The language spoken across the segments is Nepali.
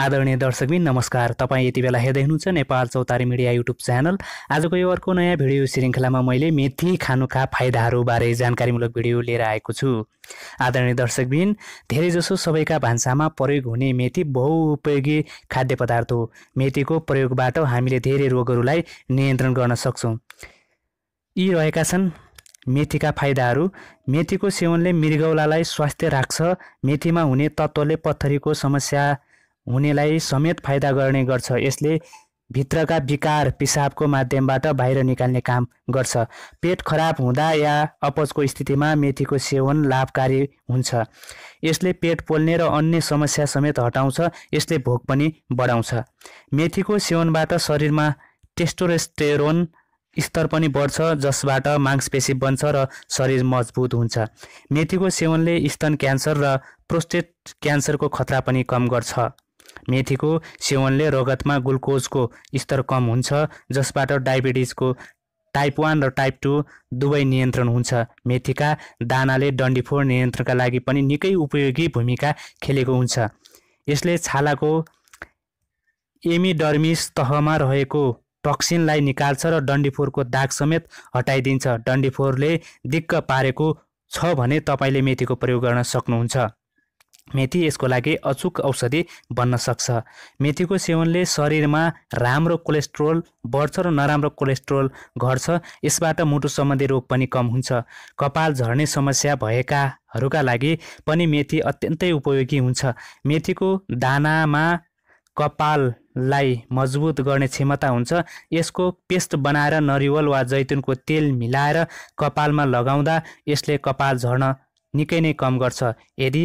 आदरणीय दर्शकबिन नमस्कार तपाईँ यति बेला हेर्दै हुनुहुन्छ नेपाल चौतारी मिडिया युट्युब च्यानल आजको यो अर्को नयाँ भिडियो श्रृङ्खलामा मैले मेथी खानुका फाइदाहरूबारे जानकारीमूलक भिडियो लिएर आएको छु आदरणीय दर्शकबिन धेरैजसो सबैका भान्सामा प्रयोग हुने मेथी बहुउपयोगी खाद्य पदार्थ हो मेथीको प्रयोगबाट हामीले धेरै रोगहरूलाई नियन्त्रण गर्न सक्छौँ यी रहेका छन् मेथीका फाइदाहरू मेथीको सेवनले मृगौलालाई स्वास्थ्य राख्छ मेथीमा हुने तत्त्वले पत्थरीको समस्या हुनेलाई समेत फाइदा गर्ने गर्छ यसले भित्रका विकार पिसाबको माध्यमबाट बाहिर निकाल्ने काम गर्छ पेट खराब हुँदा या अपचको स्थितिमा मेथीको सेवन लाभकारी हुन्छ यसले पेट पोल्ने र अन्य समस्या समेत हटाउँछ यसले भोक पनि बढाउँछ मेथीको सेवनबाट शरीरमा टेस्टोरेस्टेरोन स्तर पनि बढ्छ जसबाट मांसपेशी बन्छ र शरीर मजबुत हुन्छ मेथीको सेवनले स्तन क्यान्सर र प्रोस्टेट क्यान्सरको खतरा पनि कम गर्छ मेथीको सेवनले रगतमा ग्लुकोजको स्तर कम हुन्छ जसबाट डायबिटिजको टाइप वान र टाइप टू दुवै नियन्त्रण हुन्छ मेथीका दानाले डन्डी फोहोर नियन्त्रणका लागि पनि निकै उपयोगी भूमिका खेलेको हुन्छ यसले छालाको एमिडर्मिस तहमा रहेको टक्सिनलाई निकाल्छ र डन्डीफोरको दाग समेत हटाइदिन्छ डन्डी फोहोरले दिक्क पारेको छ भने तपाईँले मेथीको प्रयोग गर्न सक्नुहुन्छ मेथी यसको लागि अचुक औषधि बन्न सक्छ मेथीको सेवनले शरीरमा राम्रो कोलेस्ट्रोल बढ्छ र नराम्रो कोलेस्ट्रोल घट्छ यसबाट मुटु सम्बन्धी रोग पनि कम हुन्छ कपाल झर्ने समस्या भएकाहरूका लागि पनि मेथी अत्यन्तै उपयोगी हुन्छ मेथीको दानामा कपाललाई मजबुत गर्ने क्षमता हुन्छ यसको पेस्ट बनाएर नरिवल वा जैतुनको तेल मिलाएर कपालमा लगाउँदा यसले कपाल झर्न निकै नै कम गर्छ यदि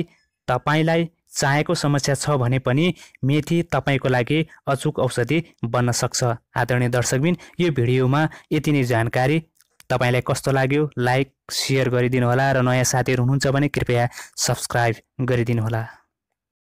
तपाईँलाई चाहेको समस्या छ भने पनि मेथी तपाईँको लागि अचुक औषधि बन्न सक्छ आदरणीय दर्शकबिन यो भिडियोमा यति नै जानकारी तपाईँलाई कस्तो लाग्यो लाइक सेयर गरिदिनुहोला र नयाँ साथीहरू हुनुहुन्छ भने कृपया सब्सक्राइब गरिदिनुहोला